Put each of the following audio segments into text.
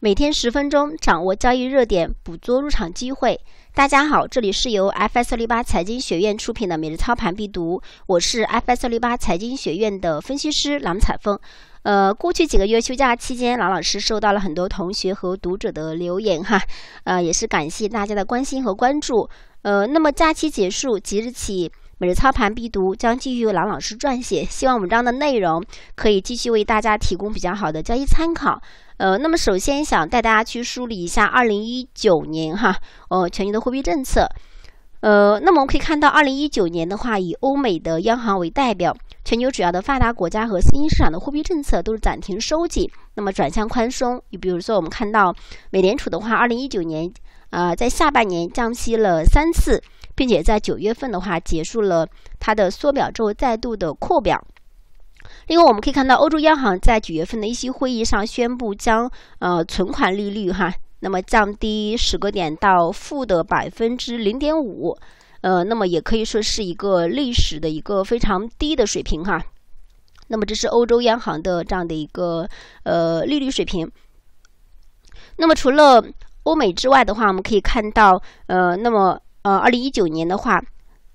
每天十分钟，掌握交易热点，捕捉入场机会。大家好，这里是由 FS 六八财经学院出品的《每日操盘必读》，我是 FS 六八财经学院的分析师郎彩峰。呃，过去几个月休假期间，郎老师收到了很多同学和读者的留言，哈，呃，也是感谢大家的关心和关注。呃，那么假期结束，即日起。每日操盘必读将继续由郎老师撰写，希望文章的内容可以继续为大家提供比较好的交易参考。呃，那么首先想带大家去梳理一下二零一九年哈，呃，全球的货币政策。呃，那么我们可以看到，二零一九年的话，以欧美的央行为代表，全球主要的发达国家和新兴市场的货币政策都是暂停收紧，那么转向宽松。你比如说，我们看到美联储的话，二零一九年啊，在下半年降息了三次。并且在九月份的话，结束了它的缩表之后，再度的扩表。另外，我们可以看到，欧洲央行在九月份的一些会议上宣布，将呃存款利率哈，那么降低十个点到负的百分之零点五，呃，那么也可以说是一个历史的一个非常低的水平哈。那么，这是欧洲央行的这样的一个呃利率水平。那么，除了欧美之外的话，我们可以看到呃，那么。呃，二零一九年的话，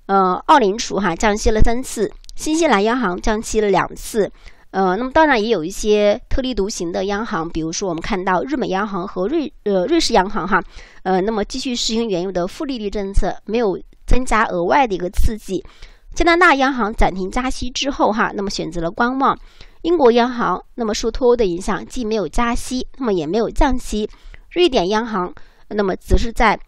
呃，澳联储哈降息了三次，新西兰央行降息了两次，呃，那么当然也有一些特立独行的央行，比如说我们看到日美央行和瑞呃瑞士央行哈，呃，那么继续实行原有的负利率政策，没有增加额外的一个刺激。加拿大央行暂停加息之后哈，那么选择了观望。英国央行那么受脱欧的影响，既没有加息，那么也没有降息。瑞典央行那么只是在。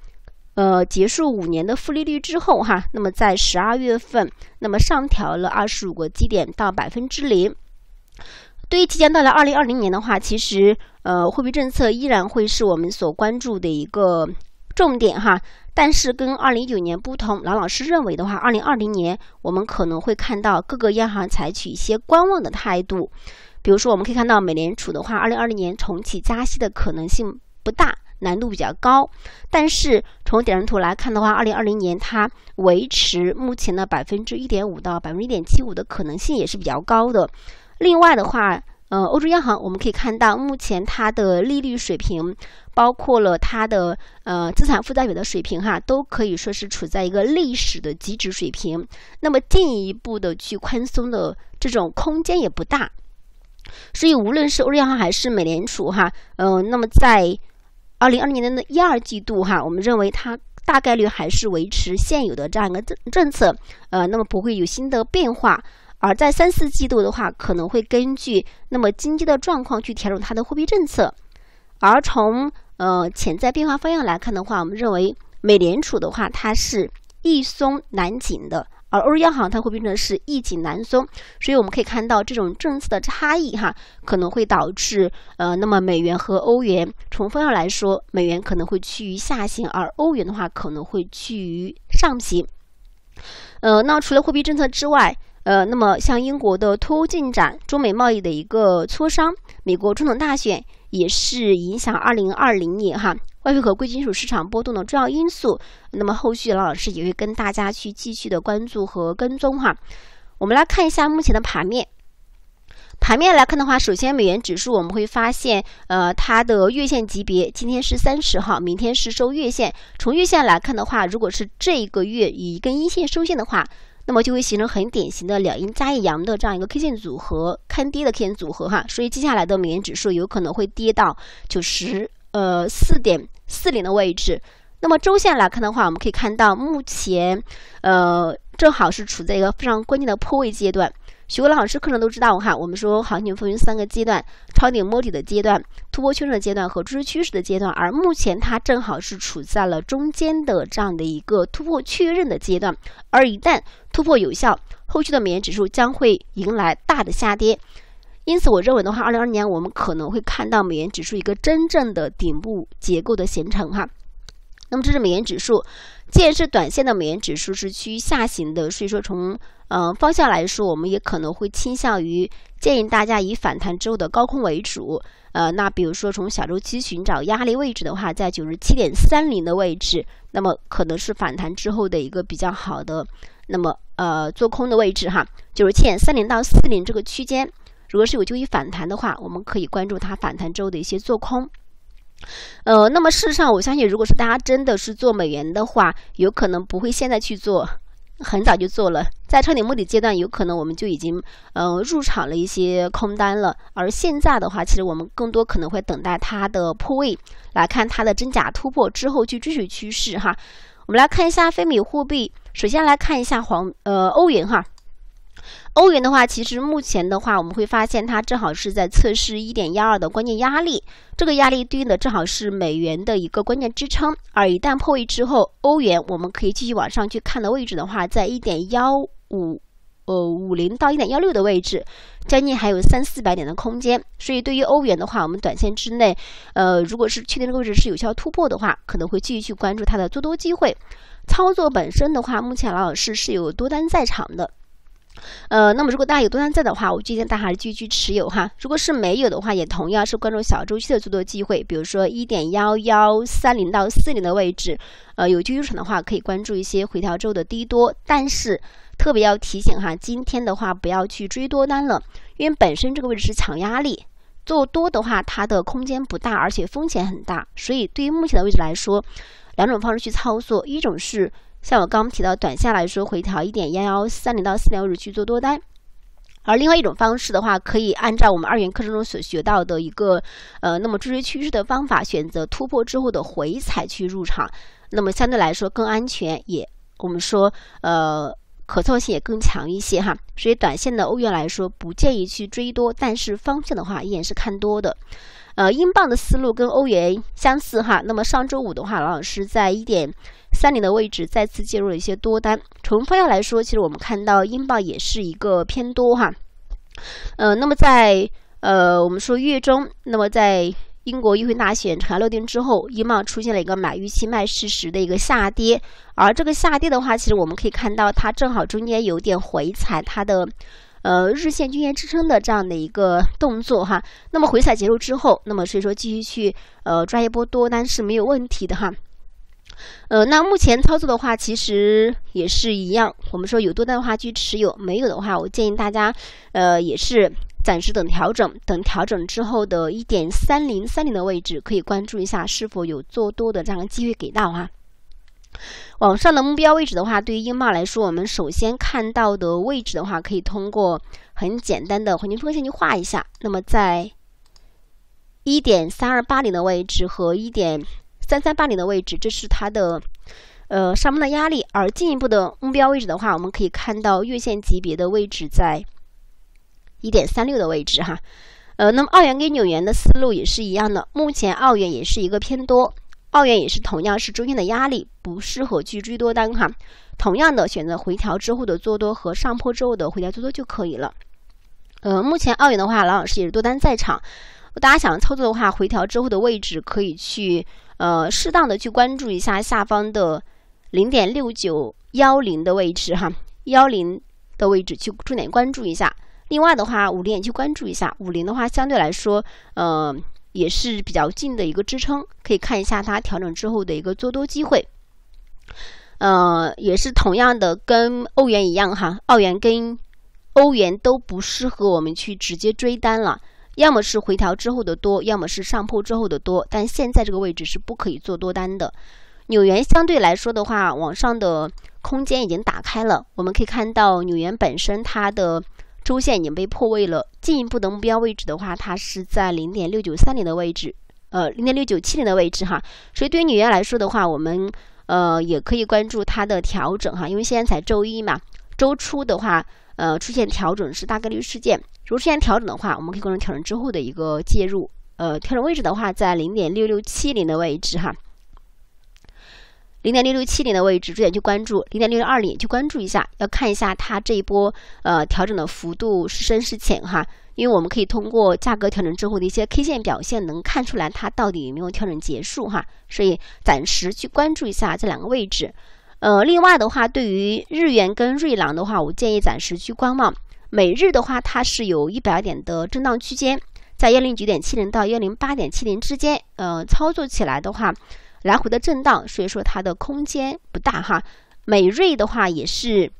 呃，结束五年的负利率之后哈，那么在十二月份，那么上调了二十五个基点到百分之零。对于即将到来二零二零年的话，其实呃，货币政策依然会是我们所关注的一个重点哈。但是跟二零一九年不同，郎老师认为的话，二零二零年我们可能会看到各个央行采取一些观望的态度。比如说，我们可以看到美联储的话，二零二零年重启加息的可能性不大。难度比较高，但是从点阵图来看的话，二零二零年它维持目前的百分之一点五到百分之一点七五的可能性也是比较高的。另外的话，呃，欧洲央行我们可以看到，目前它的利率水平，包括了它的呃资产负债表的水平哈，都可以说是处在一个历史的极值水平。那么进一步的去宽松的这种空间也不大。所以无论是欧洲央行还是美联储哈，嗯，那么在二零二零年的那一二季度，哈，我们认为它大概率还是维持现有的这样一个政政策，呃，那么不会有新的变化。而在三四季度的话，可能会根据那么经济的状况去调整它的货币政策。而从呃潜在变化方向来看的话，我们认为美联储的话，它是一松难紧的。而欧央行它会变成是一紧难松，所以我们可以看到这种政策的差异哈，可能会导致呃，那么美元和欧元从方向来说，美元可能会趋于下行，而欧元的话可能会趋于上行。呃，那除了货币政策之外，呃，那么像英国的脱欧进展、中美贸易的一个磋商、美国总统大选，也是影响二零二零年哈。外汇和贵金属市场波动的重要因素。那么后续老师也会跟大家去继续的关注和跟踪哈。我们来看一下目前的盘面。盘面来看的话，首先美元指数我们会发现，呃，它的月线级别，今天是三十号，明天是收月线。从月线来看的话，如果是这一个月以一根阴线收线的话，那么就会形成很典型的两阴加一阳的这样一个 K 线组合，看跌的 K 线组合哈。所以接下来的美元指数有可能会跌到九十。呃，四点四零的位置，那么周线来看的话，我们可以看到目前，呃，正好是处在一个非常关键的破位阶段。学过老师课程都知道，哈，我们说行情分为三个阶段：抄底摸底的阶段、突破确认的阶段和支持趋势的阶段。而目前它正好是处在了中间的这样的一个突破确认的阶段。而一旦突破有效，后续的美元指数将会迎来大的下跌。因此，我认为的话，二零二零年我们可能会看到美元指数一个真正的顶部结构的形成哈。那么，这是美元指数，既然是短线的美元指数是趋于下行的，所以说从嗯方向来说，我们也可能会倾向于建议大家以反弹之后的高空为主。呃，那比如说从小周期寻找压力位置的话，在九十七点三零的位置，那么可能是反弹之后的一个比较好的那么呃做空的位置哈，九十七点三零到四零这个区间。如果是有就一反弹的话，我们可以关注它反弹之后的一些做空。呃，那么事实上，我相信，如果是大家真的是做美元的话，有可能不会现在去做，很早就做了。在彻顶目的阶段，有可能我们就已经呃入场了一些空单了。而现在的话，其实我们更多可能会等待它的破位，来看它的真假突破之后去追随趋势哈。我们来看一下非美货币，首先来看一下黄呃欧元哈。欧元的话，其实目前的话，我们会发现它正好是在测试一点幺二的关键压力，这个压力对应的正好是美元的一个关键支撑，而一旦破位之后，欧元我们可以继续往上去看的位置的话，在一点幺五，呃五零到一点幺六的位置，将近还有三四百点的空间，所以对于欧元的话，我们短线之内，呃，如果是确定这个位置是有效突破的话，可能会继续去关注它的做多机会。操作本身的话，目前老老实是有多单在场的。呃，那么如果大家有多单在的话，我建议大家还是继续持有哈。如果是没有的话，也同样是关注小周期的做多机会，比如说一点幺幺三零到四零的位置，呃，有继续持的话，可以关注一些回调之后的低多。但是特别要提醒哈，今天的话不要去追多单了，因为本身这个位置是强压力，做多的话它的空间不大，而且风险很大。所以对于目前的位置来说，两种方式去操作，一种是。像我刚刚提到短线来说，回调一点幺幺三零到四点五日去做多单，而另外一种方式的话，可以按照我们二元课程中所学到的一个呃，那么追随趋势的方法，选择突破之后的回踩去入场，那么相对来说更安全，也我们说呃可操性也更强一些哈。所以短线的欧元来说，不建议去追多，但是方向的话依然是看多的。呃，英镑的思路跟欧元相似哈。那么上周五的话，老师在一点三零的位置再次介入了一些多单。从方向来说，其实我们看到英镑也是一个偏多哈。呃，那么在呃我们说月中，那么在英国议会大选尘埃落定之后，英镑出现了一个买预期卖事实的一个下跌。而这个下跌的话，其实我们可以看到它正好中间有点回踩它的。呃，日线均线支撑的这样的一个动作哈，那么回踩结束之后，那么所以说继续去呃抓一波多单是没有问题的哈。呃，那目前操作的话，其实也是一样，我们说有多单的话去持有，没有的话，我建议大家呃也是暂时等调整，等调整之后的一点三零三零的位置，可以关注一下是否有做多的这样的机会给到哈。往上的目标位置的话，对于英镑来说，我们首先看到的位置的话，可以通过很简单的黄金分割线去画一下。那么在一点三二八零的位置和一点三三八零的位置，这是它的呃上方的压力。而进一步的目标位置的话，我们可以看到月线级别的位置在一点三六的位置哈。呃，那么澳元跟纽元的思路也是一样的，目前澳元也是一个偏多。澳元也是同样是中间的压力，不适合去追多单哈。同样的选择回调之后的做多和上破之后的回调做多就可以了。呃，目前澳元的话，老老师也是多单在场。大家想操作的话，回调之后的位置可以去呃适当的去关注一下下方的零点六九幺零的位置哈，幺零的位置去重点关注一下。另外的话，五零也去关注一下，五零的话相对来说，嗯。也是比较近的一个支撑，可以看一下它调整之后的一个做多机会。呃，也是同样的，跟欧元一样哈，澳元跟欧元都不适合我们去直接追单了，要么是回调之后的多，要么是上破之后的多，但现在这个位置是不可以做多单的。纽元相对来说的话，往上的空间已经打开了，我们可以看到纽元本身它的。周线已经被破位了，进一步的目标位置的话，它是在零点六九三零的位置，呃，零点六九七零的位置哈。所以对于纽约来说的话，我们呃也可以关注它的调整哈，因为现在才周一嘛，周初的话，呃出现调整是大概率事件。如果出现调整的话，我们可以关注调整之后的一个介入，呃，调整位置的话在零点六六七零的位置哈。零点六六七零的位置重点去关注，零点六六二零去关注一下，要看一下它这一波呃调整的幅度是深是浅哈，因为我们可以通过价格调整之后的一些 K 线表现，能看出来它到底有没有调整结束哈，所以暂时去关注一下这两个位置。呃，另外的话，对于日元跟瑞郎的话，我建议暂时去观望。每日的话，它是有一百点的震荡区间，在幺零九点七零到幺零八点七零之间，呃，操作起来的话。来回的震荡，所以说它的空间不大哈。美瑞的话也是，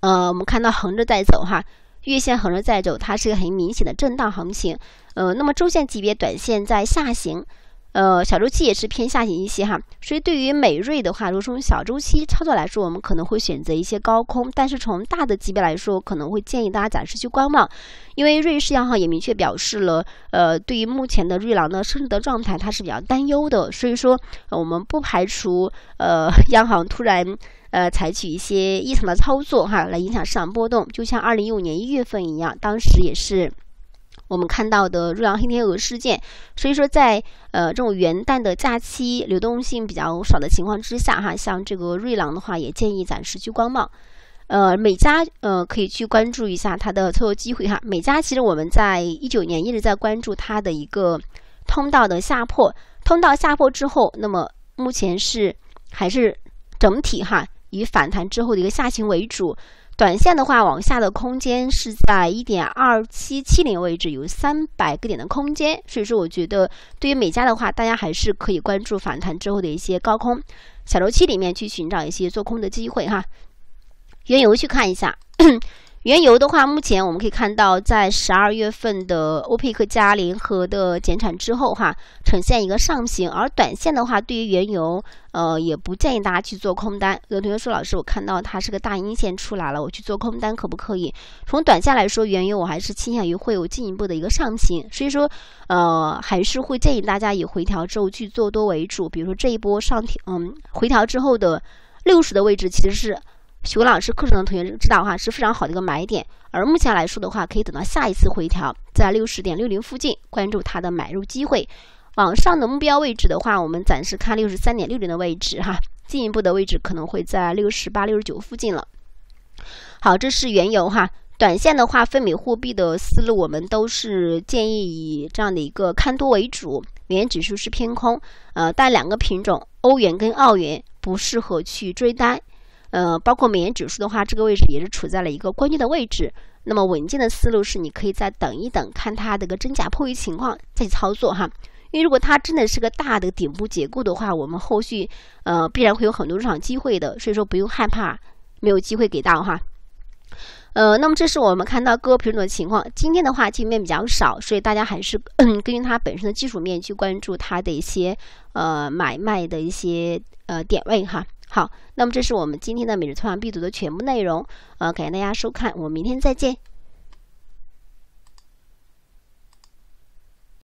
呃，我们看到横着在走哈，月线横着在走，它是个很明显的震荡行情。呃，那么周线级别、短线在下行。呃，小周期也是偏下行一些哈，所以对于美瑞的话，如果从小周期操作来说，我们可能会选择一些高空，但是从大的级别来说，可能会建议大家暂时去观望，因为瑞士央行也明确表示了，呃，对于目前的瑞郎的升值的状态，它是比较担忧的，所以说我们不排除呃央行突然呃采取一些异常的操作哈，来影响市场波动，就像二零一五年一月份一样，当时也是。我们看到的瑞郎黑天鹅事件，所以说在呃这种元旦的假期流动性比较少的情况之下，哈，像这个瑞郎的话，也建议暂时去观望。呃，美加呃可以去关注一下它的操作机会哈。美加其实我们在一九年一直在关注它的一个通道的下破，通道下破之后，那么目前是还是整体哈以反弹之后的一个下行为主。短线的话，往下的空间是在一点二七七零位置，有三百个点的空间。所以说，我觉得对于美加的话，大家还是可以关注反弹之后的一些高空小周期里面去寻找一些做空的机会哈。原油去看一下。原油的话，目前我们可以看到，在十二月份的欧佩克加联合的减产之后，哈，呈现一个上行。而短线的话，对于原油，呃，也不建议大家去做空单。有同学说，老师，我看到它是个大阴线出来了，我去做空单可不可以？从短线来说，原油我还是倾向于会有进一步的一个上行。所以说，呃，还是会建议大家以回调之后去做多为主。比如说这一波上调，嗯，回调之后的六十的位置，其实是。徐老师课程的同学知道的话是非常好的一个买点，而目前来说的话，可以等到下一次回调在六十点六零附近关注它的买入机会。往上的目标位置的话，我们暂时看六十三点六零的位置哈，进一步的位置可能会在六十八、六十九附近了。好，这是原油哈，短线的话，非美货币的思路我们都是建议以这样的一个看多为主，美元指数是偏空，呃，但两个品种欧元跟澳元不适合去追单。呃，包括美元指数的话，这个位置也是处在了一个关键的位置。那么稳健的思路是，你可以再等一等，看它这个真假破位情况再操作哈。因为如果它真的是个大的顶部结构的话，我们后续呃必然会有很多入场机会的，所以说不用害怕没有机会给到哈。呃，那么这是我们看到各个品种的情况。今天的话，基本面比较少，所以大家还是 根据它本身的基础面去关注它的一些呃买卖的一些呃点位哈。好，那么这是我们今天的每日推文必读的全部内容。呃，感谢大家收看，我们明天再见。